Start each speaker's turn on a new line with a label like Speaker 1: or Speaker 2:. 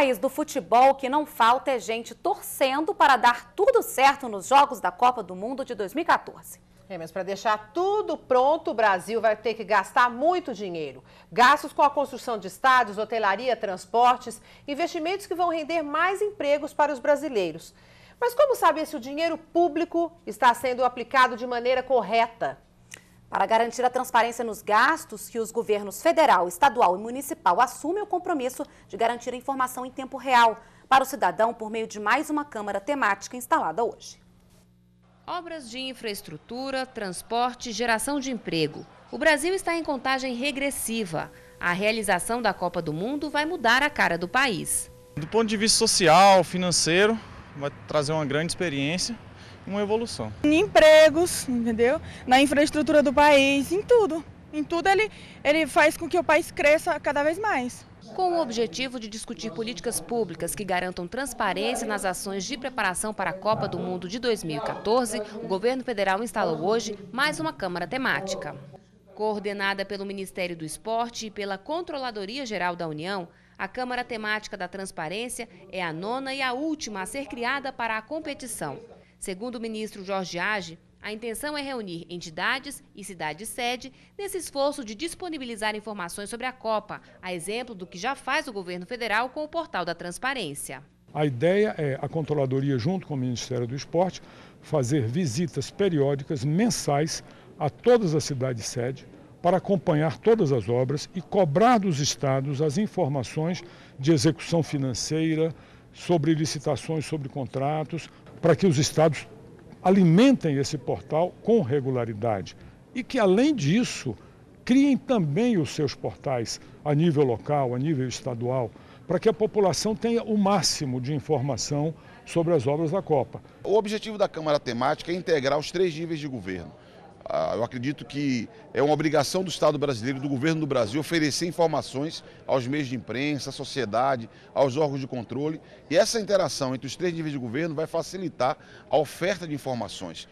Speaker 1: país do futebol, que não falta é gente torcendo para dar tudo certo nos Jogos da Copa do Mundo de 2014. É, mas para deixar tudo pronto, o Brasil vai ter que gastar muito dinheiro. Gastos com a construção de estádios, hotelaria, transportes, investimentos que vão render mais empregos para os brasileiros. Mas como saber se o dinheiro público está sendo aplicado de maneira correta? Para garantir a transparência nos gastos que os governos federal, estadual e municipal assumem o compromisso de garantir a informação em tempo real para o cidadão por meio de mais uma Câmara temática instalada hoje.
Speaker 2: Obras de infraestrutura, transporte, geração de emprego. O Brasil está em contagem regressiva. A realização da Copa do Mundo vai mudar a cara do país.
Speaker 3: Do ponto de vista social, financeiro, vai trazer uma grande experiência e uma evolução.
Speaker 4: Em empregos, entendeu? Na infraestrutura do país, em tudo. Em tudo ele, ele faz com que o país cresça cada vez mais. Com o objetivo de discutir
Speaker 2: políticas públicas que garantam transparência nas ações de preparação para a Copa do Mundo de 2014, o governo federal instalou hoje mais uma Câmara temática. Coordenada pelo Ministério do Esporte e pela Controladoria Geral da União, a Câmara Temática da Transparência é a nona e a última a ser criada para a competição. Segundo o ministro Jorge Age, a intenção é reunir entidades e cidades-sede nesse esforço de disponibilizar informações sobre a Copa, a exemplo do que já faz o governo federal com o Portal da Transparência.
Speaker 3: A ideia é a Controladoria, junto com o Ministério do Esporte, fazer visitas periódicas, mensais, a todas as cidades sede para acompanhar todas as obras e cobrar dos estados as informações de execução financeira, sobre licitações, sobre contratos, para que os estados alimentem esse portal com regularidade e que, além disso, criem também os seus portais a nível local, a nível estadual, para que a população tenha o máximo de informação sobre as obras da Copa.
Speaker 4: O objetivo da Câmara Temática é integrar os três níveis de governo ah, eu acredito que é uma obrigação do Estado brasileiro, do governo do Brasil, oferecer informações aos meios de imprensa, à sociedade, aos órgãos de controle. E essa interação entre os três níveis de governo vai facilitar a oferta de informações.